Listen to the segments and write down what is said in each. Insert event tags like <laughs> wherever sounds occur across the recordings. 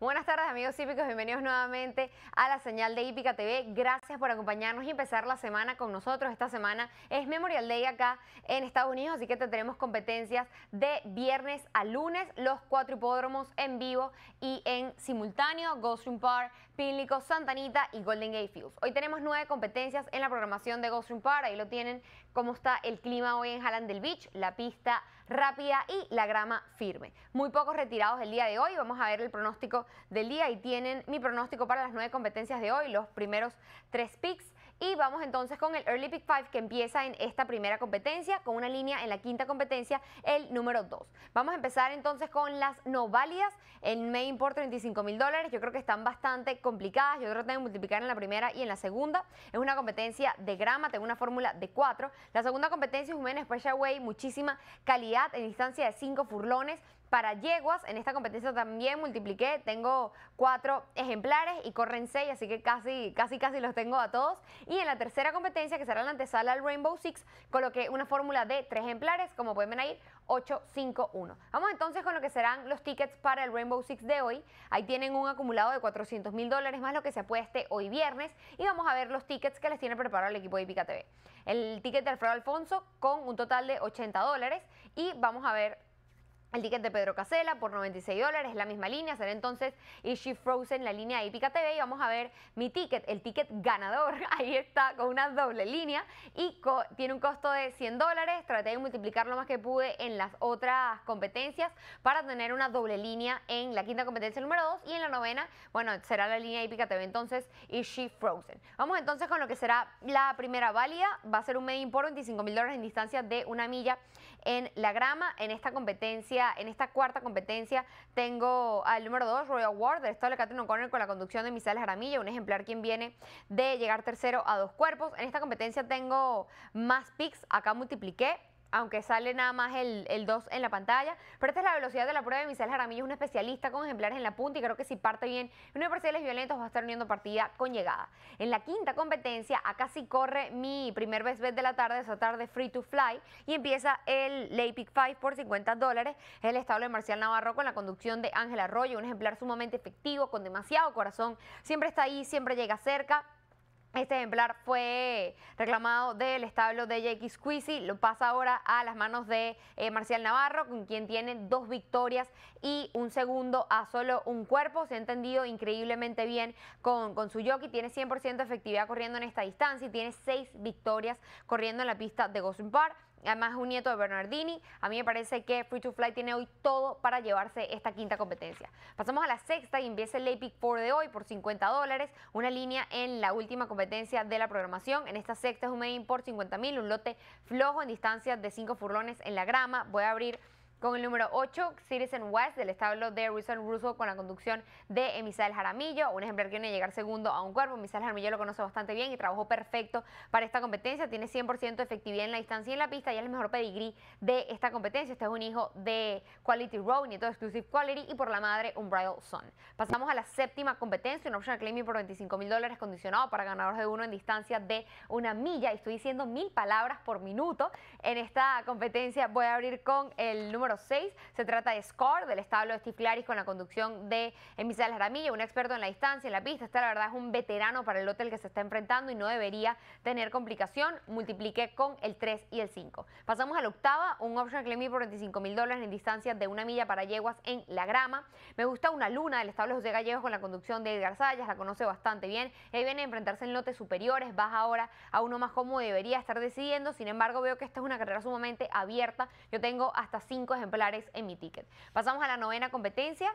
Buenas tardes amigos hípicos, bienvenidos nuevamente a la señal de Hípica TV. Gracias por acompañarnos y empezar la semana con nosotros. Esta semana es Memorial Day acá en Estados Unidos, así que te tenemos competencias de viernes a lunes, los cuatro hipódromos en vivo y en simultáneo, Goldstream Park, Pínlico, Santanita y Golden Gate Fields. Hoy tenemos nueve competencias en la programación de Goldstream Park, ahí lo tienen cómo está el clima hoy en del Beach, la pista rápida y la grama firme. Muy pocos retirados el día de hoy, vamos a ver el pronóstico del día y tienen mi pronóstico para las nueve competencias de hoy, los primeros tres picks. Y vamos entonces con el Early Pick 5 que empieza en esta primera competencia, con una línea en la quinta competencia, el número 2. Vamos a empezar entonces con las no válidas. En main por 35 mil dólares, yo creo que están bastante complicadas. Yo creo traté que multiplicar en la primera y en la segunda. Es una competencia de grama, tengo una fórmula de 4. La segunda competencia es un Special Way, muchísima calidad en distancia de 5 furlones para yeguas. En esta competencia también multipliqué, tengo cuatro ejemplares y corren seis, así que casi, casi, casi los tengo a todos. Y en la tercera competencia, que será la antesala al Rainbow Six, coloqué una fórmula de tres ejemplares, como pueden ver ahí, 851. Vamos entonces con lo que serán los tickets para el Rainbow Six de hoy. Ahí tienen un acumulado de 400 mil dólares más lo que se apueste hoy viernes. Y vamos a ver los tickets que les tiene preparado el equipo de Ipica TV. El ticket de Alfredo Alfonso con un total de 80 dólares. Y vamos a ver el ticket de Pedro Casela por 96 dólares, es la misma línea, será entonces Ishi Frozen, la línea Hípica TV y vamos a ver mi ticket, el ticket ganador, <laughs> ahí está con una doble línea y tiene un costo de 100 dólares, traté de multiplicar lo más que pude en las otras competencias para tener una doble línea en la quinta competencia número 2 y en la novena, bueno, será la línea Hípica TV entonces Ishi Frozen. Vamos entonces con lo que será la primera válida, va a ser un medio por 25 mil dólares en distancia de una milla en la grama en esta competencia en esta cuarta competencia, tengo al número 2, Royal Ward, del estado de Catherine O'Connor, con la conducción de Misales Jaramillo, un ejemplar quien viene de llegar tercero a dos cuerpos. En esta competencia tengo más picks, acá multipliqué aunque sale nada más el, 2 en la pantalla. Pero esta es la velocidad de la prueba. de Misael Jaramillo es un especialista con ejemplares en la punta y creo que si parte bien de los violentos va a estar uniendo partida con llegada. En la quinta competencia, acá sí corre mi primer vez de la tarde, esa tarde free to fly, y empieza el Lay Pick 5 por 50 dólares. el establo de Marcial Navarro con la conducción de Ángel Arroyo, un ejemplar sumamente efectivo, con demasiado corazón. Siempre está ahí, siempre llega cerca. Este ejemplar fue reclamado del establo de Yx Squeezy, lo pasa ahora a las manos de eh, Marcial Navarro, con quien tiene dos victorias y un segundo a solo un cuerpo. Se ha entendido increíblemente bien con, con su jockey, tiene 100% de efectividad corriendo en esta distancia y tiene seis victorias corriendo en la pista de Gosun Park además un nieto de Bernardini. A mí me parece que Free to Fly tiene hoy todo para llevarse esta quinta competencia. Pasamos a la sexta y empieza el Epic 4 de hoy por 50 dólares, una línea en la última competencia de la programación. En esta sexta es un main por 50 mil, un lote flojo en distancia de 5 furlones en la grama. Voy a abrir con el número 8, Citizen West, del establo de Rizal Russo, con la conducción de Emisal Jaramillo. Un ejemplar que viene a llegar segundo a un cuerpo. Emisal Jaramillo lo conoce bastante bien y trabajó perfecto para esta competencia. Tiene 100% efectividad en la distancia y en la pista y es el mejor pedigrí de esta competencia. Este es un hijo de Quality Row, y todo Exclusive Quality y por la madre un Bridal Son. Pasamos a la séptima competencia, un optional claiming por 25 mil dólares condicionado para ganadores de uno en distancia de una milla. Y estoy diciendo mil palabras por minuto. En esta competencia voy a abrir con el número 6. Se trata de Score, del establo de Steve con la conducción de Emisal Jaramillo, un experto en la distancia, en la pista. Este, la verdad, es un veterano para el hotel que se está enfrentando y no debería tener complicación. Multiplique con el 3 y el 5. Pasamos a la octava, un option claim por 25 mil dólares en distancia de una milla para yeguas en la grama. Me gusta una luna del establo José Gallegos con la conducción de Edgar la conoce bastante bien. Ahí viene a enfrentarse en lotes superiores, baja ahora a uno más cómodo, debería estar decidiendo. Sin embargo, veo que esta es una carrera sumamente abierta. Yo tengo hasta 5 ejemplares en mi ticket. Pasamos a la novena competencia,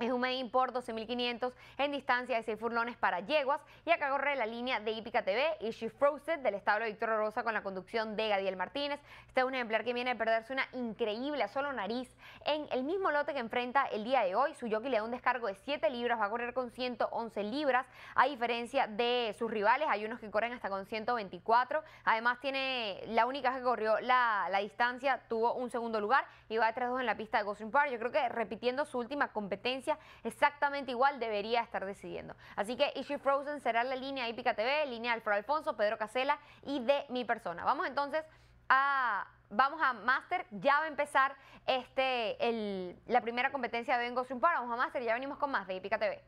es un por 12.500 en distancia de 6 furlones para yeguas y acá corre la línea de Hípica TV y She Frozen del establo Víctor Rosa con la conducción de Gadiel Martínez. Este es un ejemplar que viene a perderse una increíble solo nariz en el mismo lote que enfrenta el día de hoy. Su jockey le da un descargo de 7 libras, va a correr con 111 libras a diferencia de sus rivales. Hay unos que corren hasta con 124. Además tiene la única que corrió la, distancia, tuvo un segundo lugar y va de 3-2 en la pista de Gosling Park. Yo creo que repitiendo su última competencia exactamente igual debería estar decidiendo. Así que Issue Frozen será la línea Hípica TV, línea de Alfredo Alfonso, Pedro Casela y de mi persona. Vamos entonces a vamos a Master, ya va a empezar este, la primera competencia de Ben para Vamos a Master, y ya venimos con más de Ipica TV.